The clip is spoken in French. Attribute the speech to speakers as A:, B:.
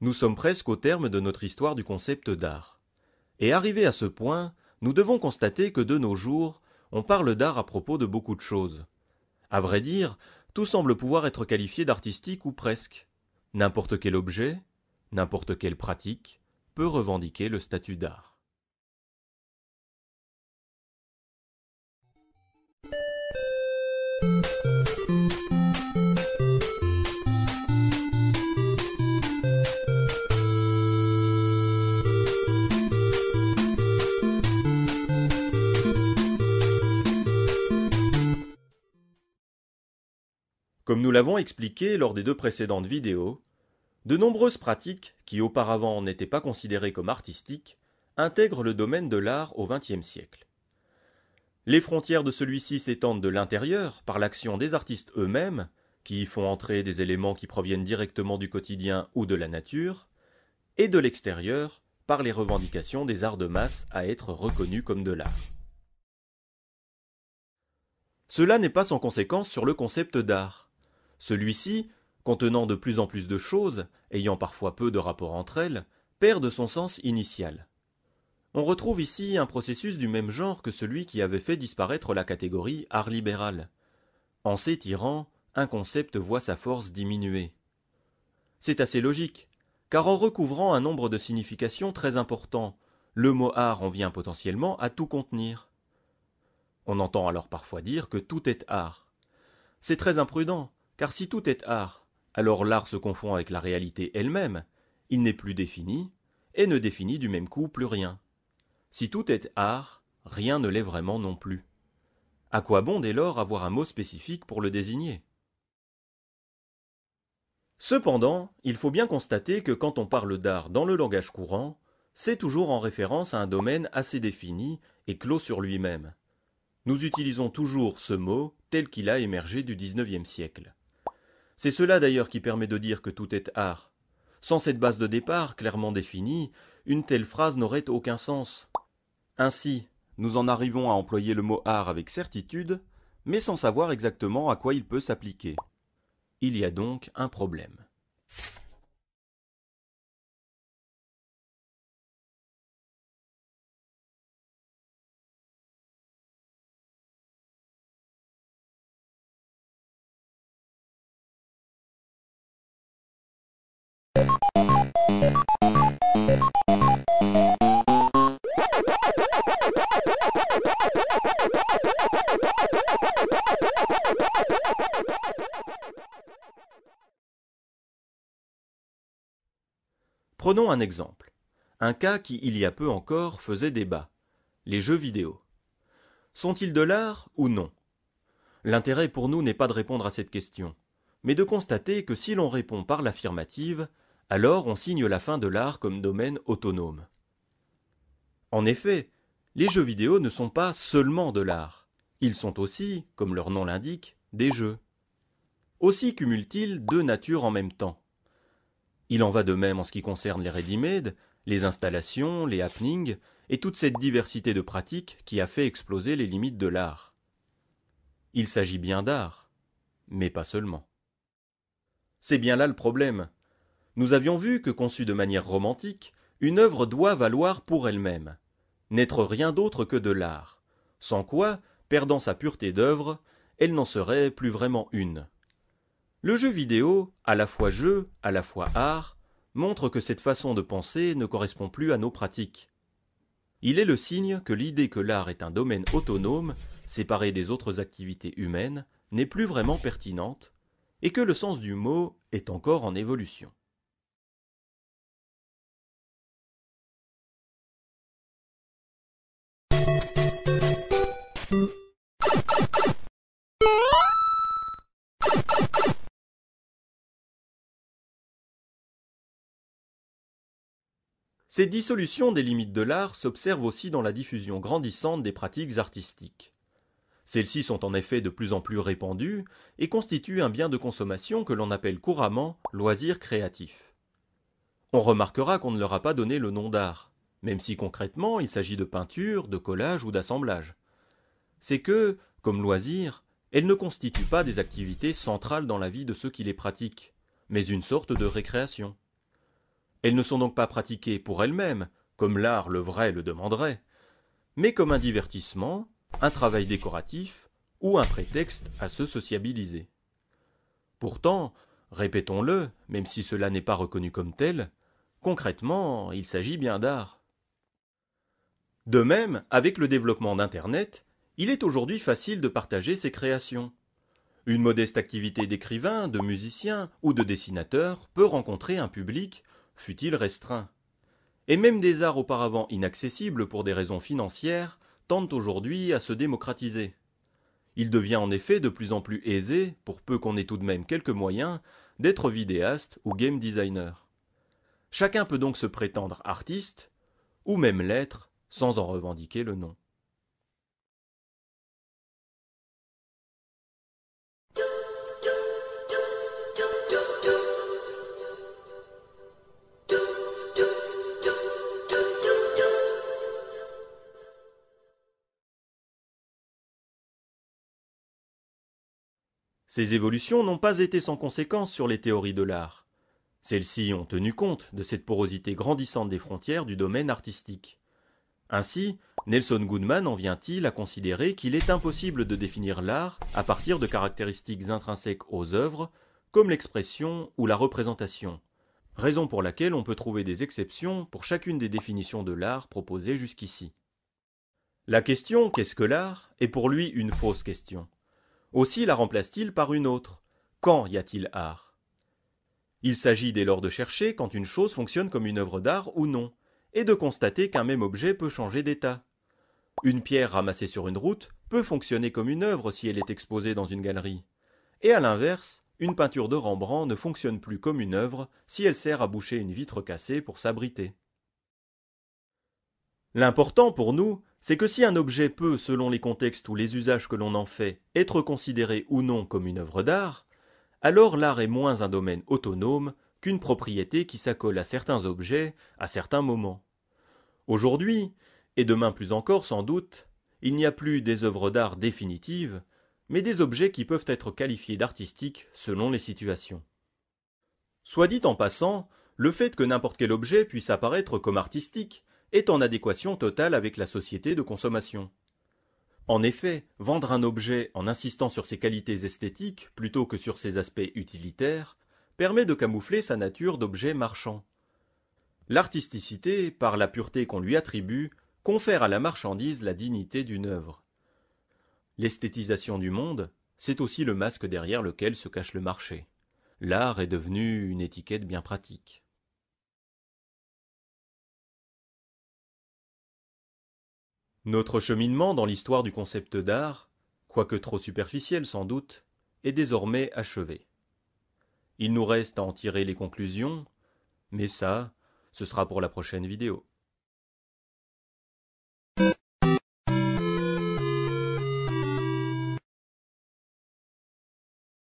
A: Nous sommes presque au terme de notre histoire du concept d'art. Et arrivé à ce point, nous devons constater que de nos jours, on parle d'art à propos de beaucoup de choses. À vrai dire, tout semble pouvoir être qualifié d'artistique ou presque. N'importe quel objet, n'importe quelle pratique peut revendiquer le statut d'art. Comme nous l'avons expliqué lors des deux précédentes vidéos, de nombreuses pratiques, qui auparavant n'étaient pas considérées comme artistiques, intègrent le domaine de l'art au XXe siècle. Les frontières de celui-ci s'étendent de l'intérieur par l'action des artistes eux-mêmes, qui y font entrer des éléments qui proviennent directement du quotidien ou de la nature, et de l'extérieur par les revendications des arts de masse à être reconnus comme de l'art. Cela n'est pas sans conséquence sur le concept d'art celui-ci, contenant de plus en plus de choses, ayant parfois peu de rapport entre elles, perd de son sens initial. On retrouve ici un processus du même genre que celui qui avait fait disparaître la catégorie art libéral. En s'étirant, un concept voit sa force diminuer. C'est assez logique, car en recouvrant un nombre de significations très important, le mot art en vient potentiellement à tout contenir. On entend alors parfois dire que tout est art. C'est très imprudent, car si tout est art, alors l'art se confond avec la réalité elle-même, il n'est plus défini, et ne définit du même coup plus rien. Si tout est art, rien ne l'est vraiment non plus. À quoi bon dès lors avoir un mot spécifique pour le désigner Cependant, il faut bien constater que quand on parle d'art dans le langage courant, c'est toujours en référence à un domaine assez défini et clos sur lui-même. Nous utilisons toujours ce mot tel qu'il a émergé du XIXe siècle. C'est cela d'ailleurs qui permet de dire que tout est art. Sans cette base de départ clairement définie, une telle phrase n'aurait aucun sens. Ainsi, nous en arrivons à employer le mot art avec certitude, mais sans savoir exactement à quoi il peut s'appliquer. Il y a donc un problème. Prenons un exemple. Un cas qui, il y a peu encore, faisait débat. Les jeux vidéo. Sont-ils de l'art ou non L'intérêt pour nous n'est pas de répondre à cette question, mais de constater que si l'on répond par l'affirmative, alors on signe la fin de l'art comme domaine autonome. En effet, les jeux vidéo ne sont pas seulement de l'art, ils sont aussi, comme leur nom l'indique, des jeux. Aussi cumulent-ils deux natures en même temps. Il en va de même en ce qui concerne les ready-made, les installations, les happenings, et toute cette diversité de pratiques qui a fait exploser les limites de l'art. Il s'agit bien d'art, mais pas seulement. C'est bien là le problème, nous avions vu que, conçue de manière romantique, une œuvre doit valoir pour elle-même, n'être rien d'autre que de l'art, sans quoi, perdant sa pureté d'œuvre, elle n'en serait plus vraiment une. Le jeu vidéo, à la fois jeu, à la fois art, montre que cette façon de penser ne correspond plus à nos pratiques. Il est le signe que l'idée que l'art est un domaine autonome, séparé des autres activités humaines, n'est plus vraiment pertinente, et que le sens du mot est encore en évolution. Ces dissolutions des limites de l'art s'observent aussi dans la diffusion grandissante des pratiques artistiques. Celles-ci sont en effet de plus en plus répandues et constituent un bien de consommation que l'on appelle couramment loisir créatif. On remarquera qu'on ne leur a pas donné le nom d'art, même si concrètement il s'agit de peinture, de collage ou d'assemblage. C'est que, comme loisir, elles ne constituent pas des activités centrales dans la vie de ceux qui les pratiquent, mais une sorte de récréation. Elles ne sont donc pas pratiquées pour elles-mêmes, comme l'art le vrai le demanderait, mais comme un divertissement, un travail décoratif ou un prétexte à se sociabiliser. Pourtant, répétons-le, même si cela n'est pas reconnu comme tel, concrètement, il s'agit bien d'art. De même, avec le développement d'Internet, il est aujourd'hui facile de partager ses créations. Une modeste activité d'écrivain, de musicien ou de dessinateur peut rencontrer un public fut il restreint. Et même des arts auparavant inaccessibles pour des raisons financières tentent aujourd'hui à se démocratiser. Il devient en effet de plus en plus aisé, pour peu qu'on ait tout de même quelques moyens, d'être vidéaste ou game designer. Chacun peut donc se prétendre artiste, ou même l'être, sans en revendiquer le nom. Ces évolutions n'ont pas été sans conséquences sur les théories de l'art. Celles-ci ont tenu compte de cette porosité grandissante des frontières du domaine artistique. Ainsi, Nelson Goodman en vient-il à considérer qu'il est impossible de définir l'art à partir de caractéristiques intrinsèques aux œuvres, comme l'expression ou la représentation, raison pour laquelle on peut trouver des exceptions pour chacune des définitions de l'art proposées jusqu'ici. La question qu'est-ce que l'art est pour lui une fausse question. Aussi la remplace-t-il par une autre. Quand y a-t-il art Il s'agit dès lors de chercher quand une chose fonctionne comme une œuvre d'art ou non, et de constater qu'un même objet peut changer d'état. Une pierre ramassée sur une route peut fonctionner comme une œuvre si elle est exposée dans une galerie. Et à l'inverse, une peinture de Rembrandt ne fonctionne plus comme une œuvre si elle sert à boucher une vitre cassée pour s'abriter. L'important pour nous, c'est que si un objet peut, selon les contextes ou les usages que l'on en fait, être considéré ou non comme une œuvre d'art, alors l'art est moins un domaine autonome qu'une propriété qui s'accole à certains objets à certains moments. Aujourd'hui, et demain plus encore sans doute, il n'y a plus des œuvres d'art définitives, mais des objets qui peuvent être qualifiés d'artistiques selon les situations. Soit dit en passant, le fait que n'importe quel objet puisse apparaître comme artistique est en adéquation totale avec la société de consommation. En effet, vendre un objet en insistant sur ses qualités esthétiques plutôt que sur ses aspects utilitaires permet de camoufler sa nature d'objet marchand. L'artisticité, par la pureté qu'on lui attribue, confère à la marchandise la dignité d'une œuvre. L'esthétisation du monde, c'est aussi le masque derrière lequel se cache le marché. L'art est devenu une étiquette bien pratique. Notre cheminement dans l'histoire du concept d'art, quoique trop superficiel sans doute, est désormais achevé. Il nous reste à en tirer les conclusions, mais ça, ce sera pour la prochaine vidéo.